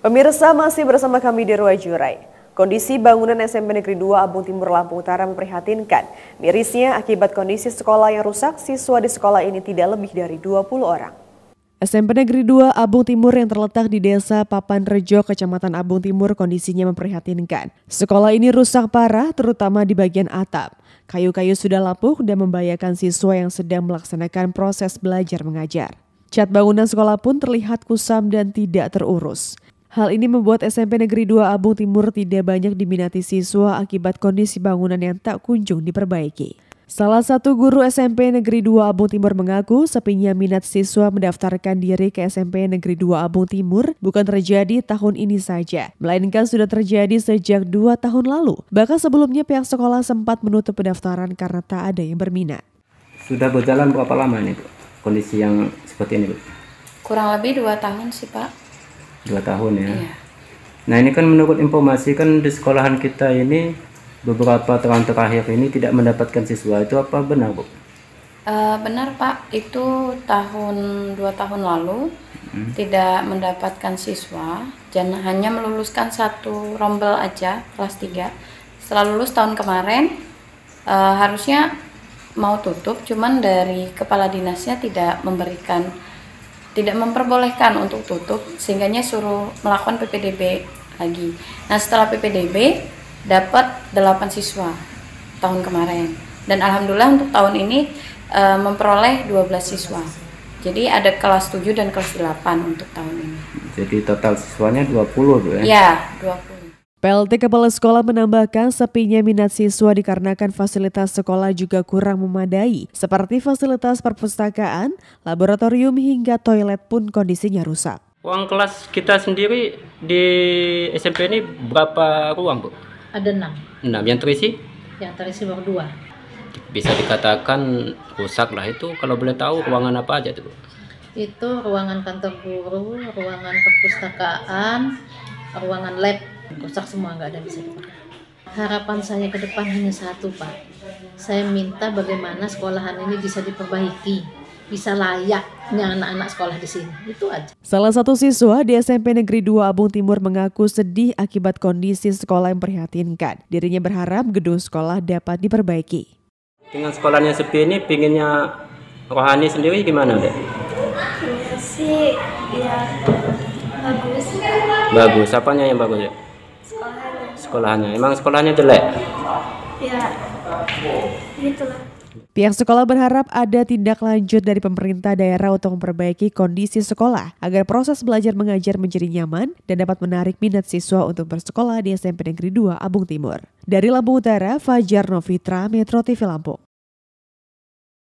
Pemirsa masih bersama kami di Ruai Jurai. Kondisi bangunan SMP Negeri 2 Abung Timur Lampung Utara memprihatinkan. Mirisnya akibat kondisi sekolah yang rusak, siswa di sekolah ini tidak lebih dari 20 orang. SMP Negeri 2 Abung Timur yang terletak di Desa Papan Rejo, Kecamatan Abung Timur kondisinya memprihatinkan. Sekolah ini rusak parah terutama di bagian atap. Kayu-kayu sudah lapuk dan membahayakan siswa yang sedang melaksanakan proses belajar mengajar. Cat bangunan sekolah pun terlihat kusam dan tidak terurus. Hal ini membuat SMP Negeri 2 Abung Timur tidak banyak diminati siswa akibat kondisi bangunan yang tak kunjung diperbaiki. Salah satu guru SMP Negeri 2 Abung Timur mengaku sepinya minat siswa mendaftarkan diri ke SMP Negeri 2 Abung Timur bukan terjadi tahun ini saja, melainkan sudah terjadi sejak dua tahun lalu. Bahkan sebelumnya pihak sekolah sempat menutup pendaftaran karena tak ada yang berminat. Sudah berjalan berapa lama nih Kondisi yang seperti ini, Bu? Kurang lebih dua tahun sih, Pak dua tahun ya. Iya. Nah ini kan menurut informasi kan di sekolahan kita ini beberapa tahun terakhir ini tidak mendapatkan siswa itu apa benar bu? Uh, benar pak itu tahun dua tahun lalu hmm. tidak mendapatkan siswa dan hanya meluluskan satu rombel aja kelas tiga. setelah lulus tahun kemarin uh, harusnya mau tutup cuman dari kepala dinasnya tidak memberikan tidak memperbolehkan untuk tutup sehingganya suruh melakukan PPDB lagi. Nah, setelah PPDB dapat 8 siswa tahun kemarin dan alhamdulillah untuk tahun ini e, memperoleh 12 siswa. Jadi ada kelas 7 dan kelas 8 untuk tahun ini. Jadi total siswanya 20 Bu ya? Iya, 20. PLT Kepala Sekolah menambahkan sepinya minat siswa dikarenakan fasilitas sekolah juga kurang memadai, seperti fasilitas perpustakaan, laboratorium hingga toilet pun kondisinya rusak. Ruang kelas kita sendiri di SMP ini berapa ruang, Bu? Ada enam. Enam yang terisi? Yang terisi baru dua. Bisa dikatakan rusak lah itu. Kalau boleh tahu ruangan apa aja tuh, Bu? Itu ruangan kantor guru, ruangan perpustakaan, ruangan lab Rusak semua, nggak ada yang bisa dipakai. Harapan saya ke depan hanya satu, Pak. Saya minta bagaimana sekolahan ini bisa diperbaiki bisa layaknya anak-anak sekolah di sini. Itu aja. Salah satu siswa di SMP Negeri 2 Abung Timur mengaku sedih akibat kondisi sekolah yang prihatinkan. Dirinya berharap gedung sekolah dapat diperbaiki. Dengan sekolahnya sepi ini pinginnya rohani sendiri gimana, Dek? Ya, sih ya bagus. Bagus, apanya yang bagus, ya? sekolahnya emang sekolahnya jelek ya gitulah Pihak sekolah berharap ada tindak lanjut dari pemerintah daerah untuk memperbaiki kondisi sekolah agar proses belajar mengajar menjadi nyaman dan dapat menarik minat siswa untuk bersekolah di SMP Negeri 2 Abung Timur. Dari Lampung Utara, Fajar Novitra, Metro TV Lampung.